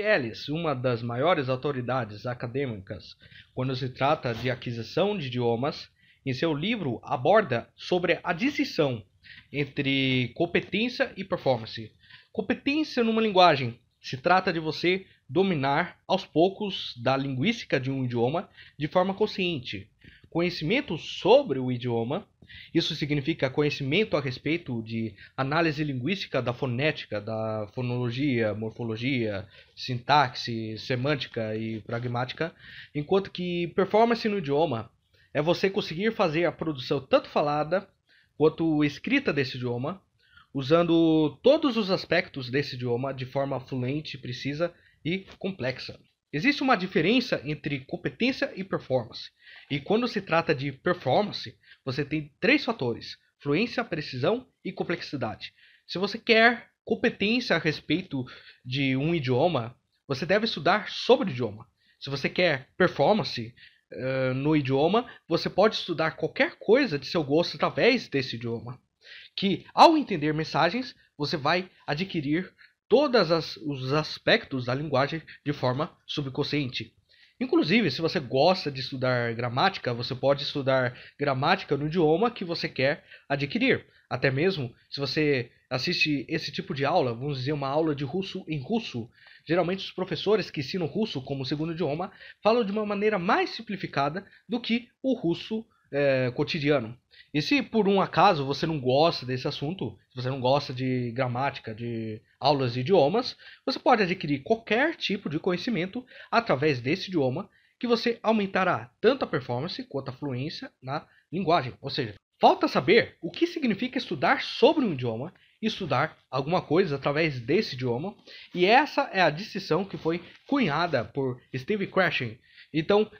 Ellis, uma das maiores autoridades acadêmicas quando se trata de aquisição de idiomas, em seu livro aborda sobre a distinção entre competência e performance. Competência numa linguagem se trata de você dominar aos poucos da linguística de um idioma de forma consciente. Conhecimento sobre o idioma isso significa conhecimento a respeito de análise linguística da fonética, da fonologia, morfologia, sintaxe, semântica e pragmática, enquanto que performance no idioma é você conseguir fazer a produção tanto falada quanto escrita desse idioma, usando todos os aspectos desse idioma de forma fluente, precisa e complexa. Existe uma diferença entre competência e performance. E quando se trata de performance, você tem três fatores: fluência, precisão e complexidade. Se você quer competência a respeito de um idioma, você deve estudar sobre o idioma. Se você quer performance uh, no idioma, você pode estudar qualquer coisa de seu gosto através desse idioma. Que ao entender mensagens, você vai adquirir todos os aspectos da linguagem de forma subconsciente. Inclusive, se você gosta de estudar gramática, você pode estudar gramática no idioma que você quer adquirir. Até mesmo se você assiste esse tipo de aula, vamos dizer uma aula de russo em russo, geralmente os professores que ensinam russo como segundo idioma falam de uma maneira mais simplificada do que o russo é, cotidiano. E se por um acaso você não gosta desse assunto, se você não gosta de gramática, de aulas de idiomas, você pode adquirir qualquer tipo de conhecimento através desse idioma que você aumentará tanto a performance quanto a fluência na linguagem. Ou seja, falta saber o que significa estudar sobre um idioma estudar alguma coisa através desse idioma. E essa é a distinção que foi cunhada por Steve Crashing. Então,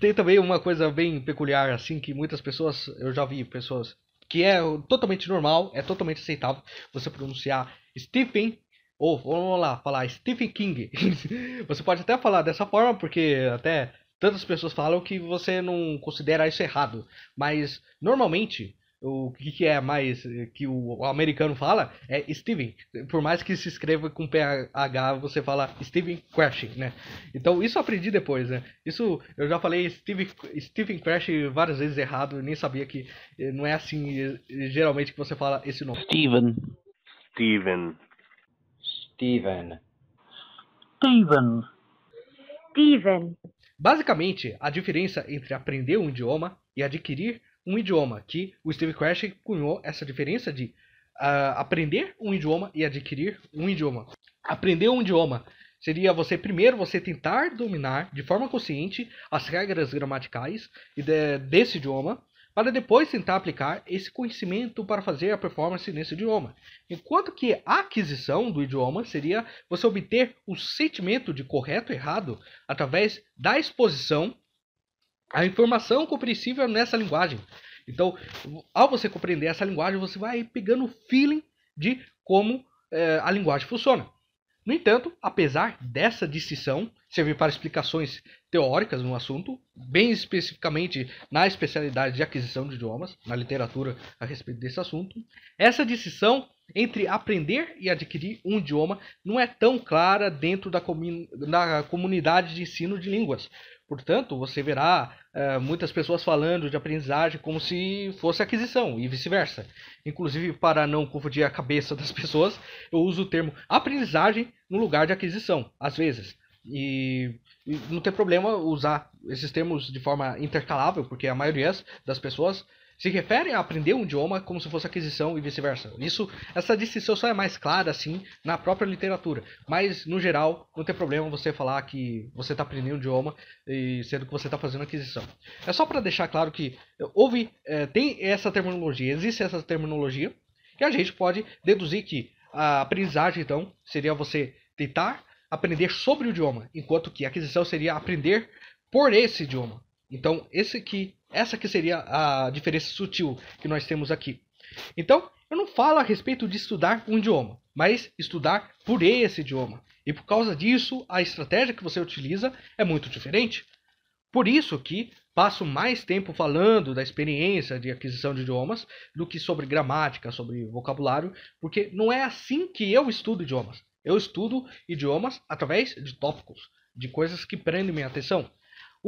tem também uma coisa bem peculiar, assim, que muitas pessoas, eu já vi pessoas, que é totalmente normal, é totalmente aceitável você pronunciar Stephen, ou vamos lá, falar Stephen King. você pode até falar dessa forma, porque até tantas pessoas falam que você não considera isso errado, mas normalmente o que, que, é mais que o americano fala é Steven. Por mais que se escreva com PH, você fala Steven Crash, né? Então isso eu aprendi depois, né? Isso eu já falei steven Steven Crash várias vezes errado, eu nem sabia que eh, não é assim eh, geralmente que você fala esse nome. Steven. Steven. Steven. Steven. Steven. Basicamente, a diferença entre aprender um idioma e adquirir um idioma, que o Steve Crash cunhou essa diferença de uh, aprender um idioma e adquirir um idioma. Aprender um idioma seria você primeiro você tentar dominar de forma consciente as regras gramaticais de, desse idioma para depois tentar aplicar esse conhecimento para fazer a performance nesse idioma. Enquanto que a aquisição do idioma seria você obter o sentimento de correto e errado através da exposição a informação compreensível é nessa linguagem. Então, ao você compreender essa linguagem, você vai pegando o feeling de como é, a linguagem funciona. No entanto, apesar dessa distinção servir para explicações teóricas no assunto, bem especificamente na especialidade de aquisição de idiomas, na literatura a respeito desse assunto, essa distinção entre aprender e adquirir um idioma não é tão clara dentro da, da comunidade de ensino de línguas, Portanto, você verá eh, muitas pessoas falando de aprendizagem como se fosse aquisição e vice-versa. Inclusive, para não confundir a cabeça das pessoas, eu uso o termo aprendizagem no lugar de aquisição, às vezes. E, e não tem problema usar esses termos de forma intercalável, porque a maioria das pessoas se referem a aprender um idioma como se fosse aquisição e vice-versa. Isso, essa distinção só é mais clara assim na própria literatura, mas no geral não tem problema você falar que você está aprendendo um idioma e sendo que você está fazendo aquisição. É só para deixar claro que eh, houve, é, tem essa terminologia, existe essa terminologia e a gente pode deduzir que a aprendizagem então seria você tentar aprender sobre o idioma, enquanto que aquisição seria aprender por esse idioma. Então, esse que essa que seria a diferença sutil que nós temos aqui. Então, eu não falo a respeito de estudar um idioma, mas estudar por esse idioma. E por causa disso, a estratégia que você utiliza é muito diferente. Por isso que passo mais tempo falando da experiência de aquisição de idiomas do que sobre gramática, sobre vocabulário, porque não é assim que eu estudo idiomas. Eu estudo idiomas através de tópicos, de coisas que prendem minha atenção.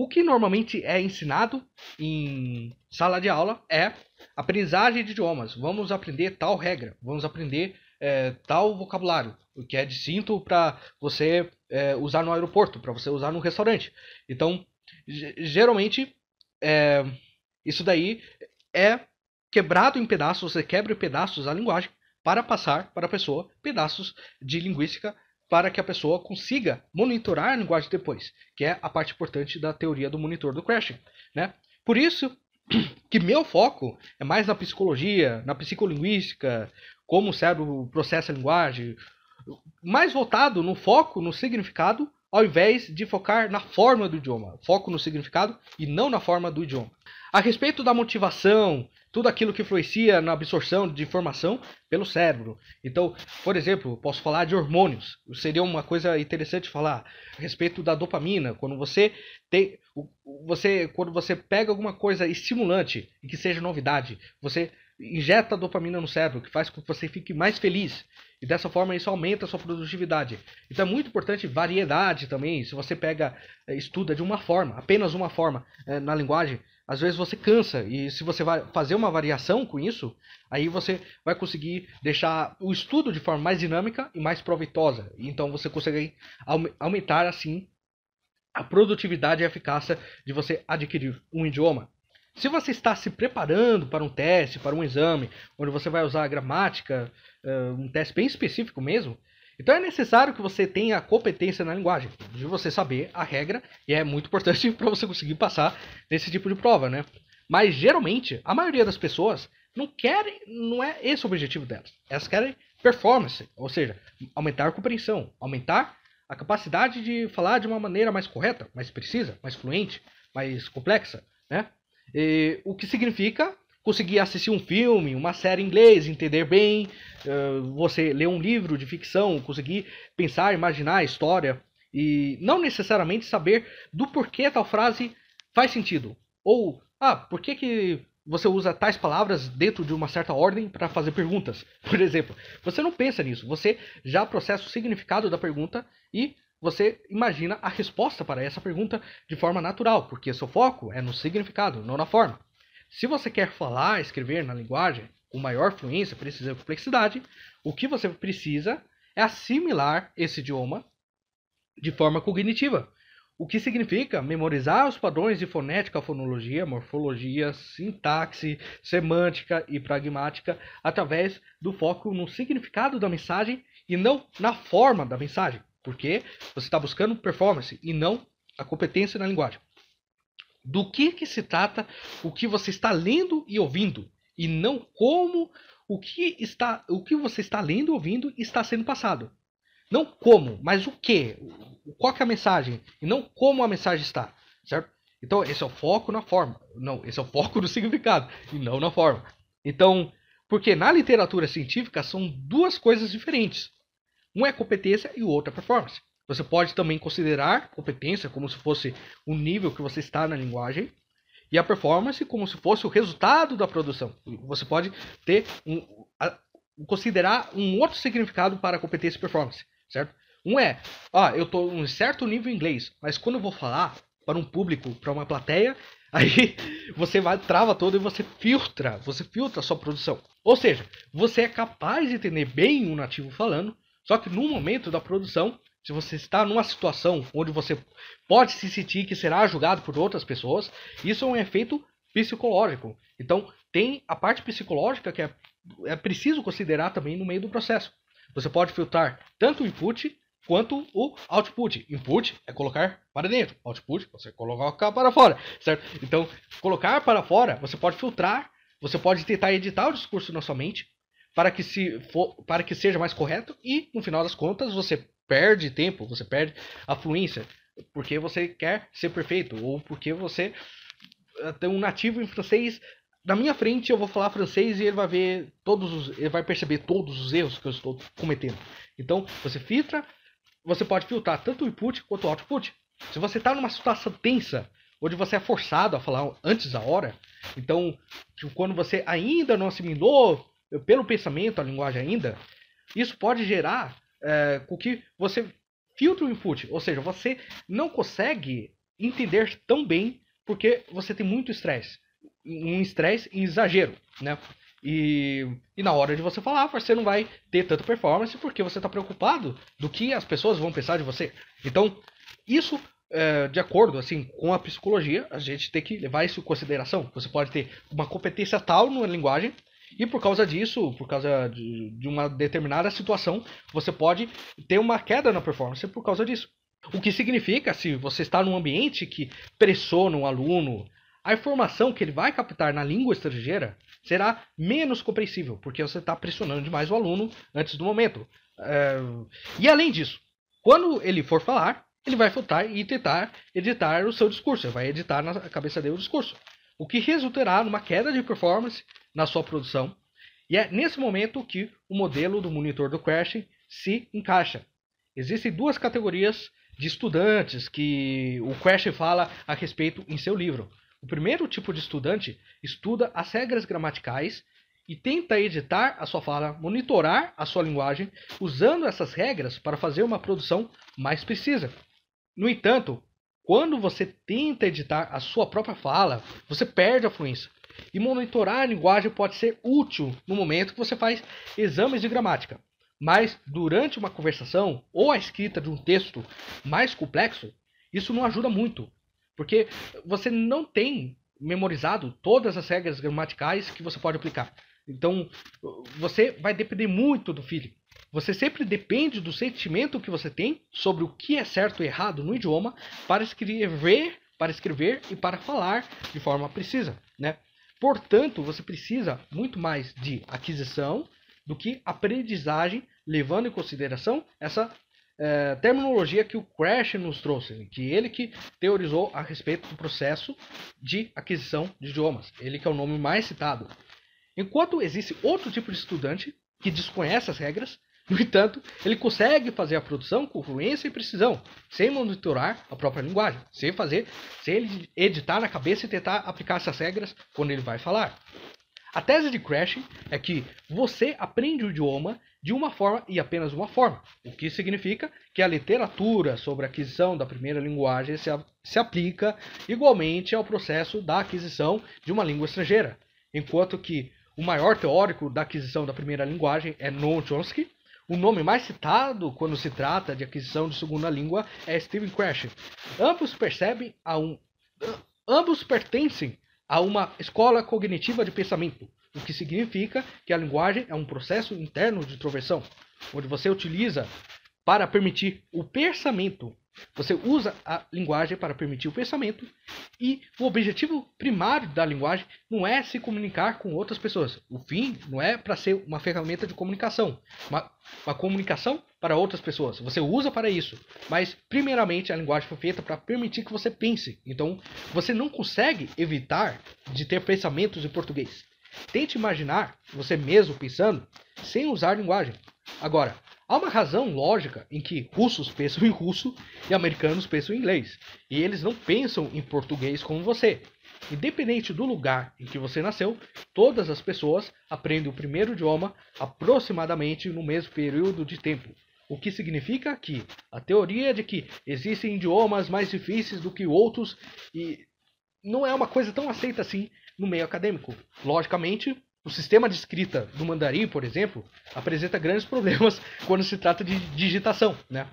O que normalmente é ensinado em sala de aula é aprendizagem de idiomas. Vamos aprender tal regra, vamos aprender é, tal vocabulário, o que é distinto para você é, usar no aeroporto, para você usar no restaurante. Então, geralmente, é, isso daí é quebrado em pedaços, você quebra em pedaços a linguagem para passar para a pessoa pedaços de linguística para que a pessoa consiga monitorar a linguagem depois, que é a parte importante da teoria do monitor do crashing, né? Por isso que meu foco é mais na psicologia, na psicolinguística, como o cérebro processa a linguagem, mais voltado no foco, no significado, ao invés de focar na forma do idioma. Foco no significado e não na forma do idioma. A respeito da motivação, tudo aquilo que influencia na absorção de informação pelo cérebro. Então, por exemplo, posso falar de hormônios. Seria uma coisa interessante falar a respeito da dopamina. Quando você tem, você, quando você pega alguma coisa estimulante e que seja novidade, você injeta dopamina no cérebro, que faz com que você fique mais feliz. E dessa forma isso aumenta a sua produtividade. Então é muito importante variedade também. Se você pega, eh, estuda de uma forma, apenas uma forma eh, na linguagem, às vezes você cansa e se você vai fazer uma variação com isso, aí você vai conseguir deixar o estudo de forma mais dinâmica e mais proveitosa. Então você consegue aumentar assim a produtividade e a eficácia de você adquirir um idioma. Se você está se preparando para um teste, para um exame, onde você vai usar a gramática, um teste bem específico mesmo, então é necessário que você tenha competência na linguagem, de você saber a regra, e é muito importante para você conseguir passar nesse tipo de prova, né? Mas geralmente, a maioria das pessoas não querem, não é esse o objetivo delas. Elas querem performance, ou seja, aumentar a compreensão, aumentar a capacidade de falar de uma maneira mais correta, mais precisa, mais fluente, mais complexa, né? E, o que significa conseguir assistir um filme, uma série em inglês, entender bem, você ler um livro de ficção, conseguir pensar, imaginar a história e não necessariamente saber do porquê tal frase faz sentido ou ah, por que que você usa tais palavras dentro de uma certa ordem para fazer perguntas, por exemplo. Você não pensa nisso, você já processa o significado da pergunta e você imagina a resposta para essa pergunta de forma natural, porque seu foco é no significado, não na forma. Se você quer falar, escrever na linguagem com maior fluência, precisa de complexidade, o que você precisa é assimilar esse idioma de forma cognitiva, o que significa memorizar os padrões de fonética, fonologia, morfologia, sintaxe, semântica e pragmática através do foco no significado da mensagem e não na forma da mensagem, porque você está buscando performance e não a competência na linguagem do que, que se trata o que você está lendo e ouvindo, e não como o que, está, o que você está lendo e ouvindo está sendo passado. Não como, mas o que, qual que é a mensagem, e não como a mensagem está, certo? Então, esse é o foco na forma. Não, esse é o foco no significado, e não na forma. Então, porque na literatura científica são duas coisas diferentes. Um é competência e o outro é performance. Você pode também considerar competência como se fosse o nível que você está na linguagem e a performance como se fosse o resultado da produção. Você pode ter um, a, considerar um outro significado para competência e performance, certo? Um é, ó, eu estou um certo nível em inglês, mas quando eu vou falar para um público, para uma plateia, aí você vai trava todo e você filtra, você filtra a sua produção. Ou seja, você é capaz de entender bem um nativo falando, só que no momento da produção se você está numa situação onde você pode se sentir que será julgado por outras pessoas, isso é um efeito psicológico. Então, tem a parte psicológica que é, é preciso considerar também no meio do processo. Você pode filtrar tanto o input quanto o output. Input é colocar para dentro, output você colocar para fora, certo? Então, colocar para fora, você pode filtrar, você pode tentar editar o discurso na sua mente para que se for, para que seja mais correto e no final das contas você perde tempo, você perde a fluência, porque você quer ser perfeito, ou porque você eh, tem um nativo em francês. Na minha frente eu vou falar francês e ele vai ver todos os, ele vai perceber todos os erros que eu estou cometendo. Então, você filtra, você pode filtrar tanto o input quanto o output. Se você está numa situação tensa, onde você é forçado a falar antes da hora, então, quando você ainda não assimilou pelo pensamento a linguagem ainda, isso pode gerar é, com que você filtra o input. Ou seja, você não consegue entender tão bem porque você tem muito estresse. Um estresse em exagero, né? E, e na hora de você falar, você não vai ter tanta performance porque você está preocupado do que as pessoas vão pensar de você. Então, isso é, de acordo assim com a psicologia, a gente tem que levar isso em consideração. Você pode ter uma competência tal numa linguagem e por causa disso, por causa de, de uma determinada situação, você pode ter uma queda na performance por causa disso. O que significa, se você está num ambiente que pressiona um aluno, a informação que ele vai captar na língua estrangeira será menos compreensível, porque você está pressionando demais o aluno antes do momento. É... E além disso, quando ele for falar, ele vai faltar e tentar editar o seu discurso, ele vai editar na cabeça dele o discurso, o que resultará numa queda de performance na sua produção. E é nesse momento que o modelo do monitor do Crash se encaixa. Existem duas categorias de estudantes que o Crash fala a respeito em seu livro. O primeiro tipo de estudante estuda as regras gramaticais e tenta editar a sua fala, monitorar a sua linguagem, usando essas regras para fazer uma produção mais precisa. No entanto, quando você tenta editar a sua própria fala, você perde a fluência. E monitorar a linguagem pode ser útil no momento que você faz exames de gramática. Mas durante uma conversação ou a escrita de um texto mais complexo, isso não ajuda muito, porque você não tem memorizado todas as regras gramaticais que você pode aplicar. Então, você vai depender muito do feeling. Você sempre depende do sentimento que você tem sobre o que é certo e errado no idioma para escrever, para escrever e para falar de forma precisa, né? Portanto, você precisa muito mais de aquisição do que aprendizagem, levando em consideração essa é, terminologia que o Crash nos trouxe, que ele que teorizou a respeito do processo de aquisição de idiomas, ele que é o nome mais citado. Enquanto existe outro tipo de estudante que desconhece as regras, no entanto, ele consegue fazer a produção com fluência e precisão, sem monitorar a própria linguagem, sem fazer, sem ele editar na cabeça e tentar aplicar essas regras quando ele vai falar. A tese de Crash é que você aprende o idioma de uma forma e apenas uma forma, o que significa que a literatura sobre a aquisição da primeira linguagem se, a, se aplica igualmente ao processo da aquisição de uma língua estrangeira, enquanto que o maior teórico da aquisição da primeira linguagem é Noam Chomsky, o nome mais citado quando se trata de aquisição de segunda língua é Steven Crash. Ambos percebem a um, ambos pertencem a uma escola cognitiva de pensamento, o que significa que a linguagem é um processo interno de introversão, onde você utiliza para permitir o pensamento você usa a linguagem para permitir o pensamento e o objetivo primário da linguagem não é se comunicar com outras pessoas. O fim não é para ser uma ferramenta de comunicação, uma, uma, comunicação para outras pessoas. Você usa para isso, mas primeiramente a linguagem foi feita para permitir que você pense. Então, você não consegue evitar de ter pensamentos em português. Tente imaginar você mesmo pensando sem usar linguagem. Agora, Há uma razão lógica em que russos pensam em russo e americanos pensam em inglês, e eles não pensam em português como você. Independente do lugar em que você nasceu, todas as pessoas aprendem o primeiro idioma aproximadamente no mesmo período de tempo, o que significa que a teoria é de que existem idiomas mais difíceis do que outros e não é uma coisa tão aceita assim no meio acadêmico. Logicamente, o sistema de escrita do mandarim, por exemplo, apresenta grandes problemas quando se trata de digitação, né?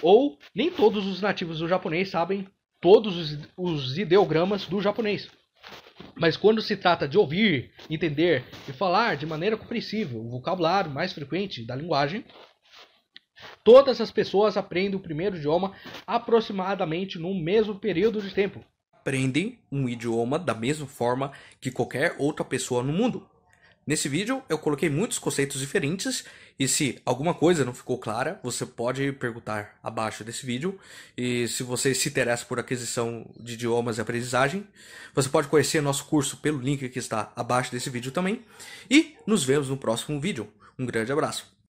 Ou nem todos os nativos do japonês sabem todos os, ideogramas do japonês. Mas quando se trata de ouvir, entender e falar de maneira compreensível o vocabulário mais frequente da linguagem, todas as pessoas aprendem o primeiro idioma aproximadamente no mesmo período de tempo. Aprendem um idioma da mesma forma que qualquer outra pessoa no mundo. Nesse vídeo eu coloquei muitos conceitos diferentes e se alguma coisa não ficou clara, você pode perguntar abaixo desse vídeo. E se você se interessa por aquisição de idiomas e aprendizagem, você pode conhecer nosso curso pelo link que está abaixo desse vídeo também. E nos vemos no próximo vídeo. Um grande abraço.